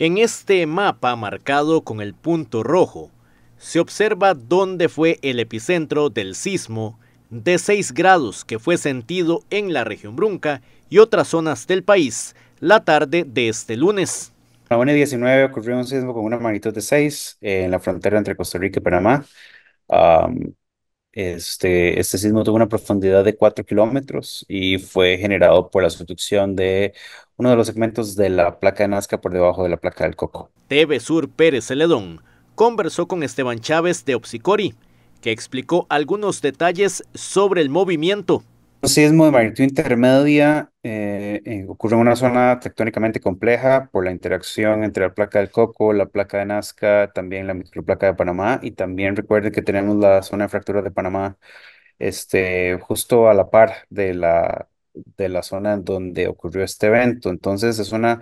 En este mapa marcado con el punto rojo, se observa dónde fue el epicentro del sismo de 6 grados que fue sentido en la región Brunca y otras zonas del país la tarde de este lunes. A la 19 ocurrió un sismo con una magnitud de 6 en la frontera entre Costa Rica y Panamá. Este, este, sismo tuvo una profundidad de 4 kilómetros y fue generado por la subducción de uno de los segmentos de la placa de Nazca por debajo de la placa del Coco. TV Sur Pérez Celedón conversó con Esteban Chávez de Opsicori, que explicó algunos detalles sobre el movimiento sismo de magnitud intermedia eh, eh, ocurre en una zona tectónicamente compleja por la interacción entre la placa del Coco, la placa de Nazca, también la microplaca de Panamá y también recuerden que tenemos la zona de fractura de Panamá este, justo a la par de la, de la zona donde ocurrió este evento. Entonces es una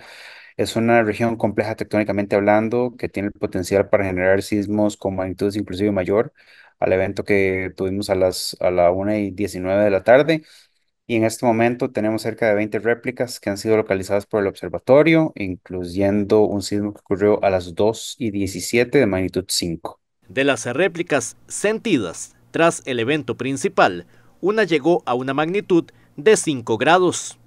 es una región compleja tectónicamente hablando que tiene el potencial para generar sismos con magnitudes inclusive mayor al evento que tuvimos a las a la 1 y 19 de la tarde. Y en este momento tenemos cerca de 20 réplicas que han sido localizadas por el observatorio, incluyendo un sismo que ocurrió a las 2 y 17 de magnitud 5. De las réplicas sentidas tras el evento principal, una llegó a una magnitud de 5 grados.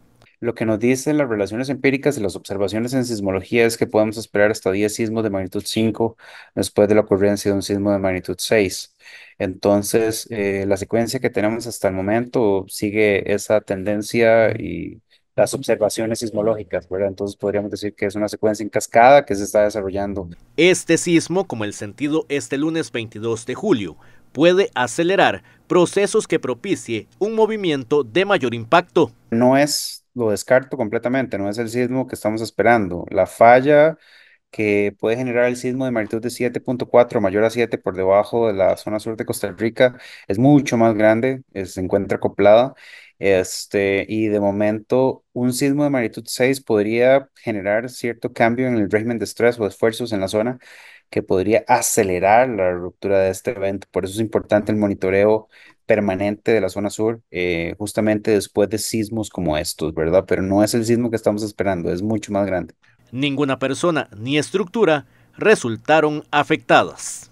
Lo que nos dicen las relaciones empíricas y las observaciones en sismología es que podemos esperar hasta 10 sismos de magnitud 5 después de la ocurrencia de un sismo de magnitud 6. Entonces, eh, la secuencia que tenemos hasta el momento sigue esa tendencia y las observaciones sismológicas, ¿verdad? Entonces podríamos decir que es una secuencia en cascada que se está desarrollando. Este sismo, como el sentido este lunes 22 de julio, puede acelerar procesos que propicie un movimiento de mayor impacto. No es, lo descarto completamente, no es el sismo que estamos esperando. La falla que puede generar el sismo de magnitud de 7.4 mayor a 7 por debajo de la zona sur de Costa Rica es mucho más grande, eh, se encuentra acoplada este, y de momento, un sismo de magnitud 6 podría generar cierto cambio en el régimen de estrés o esfuerzos en la zona que podría acelerar la ruptura de este evento. Por eso es importante el monitoreo permanente de la zona sur, eh, justamente después de sismos como estos, ¿verdad? Pero no es el sismo que estamos esperando, es mucho más grande. Ninguna persona ni estructura resultaron afectadas.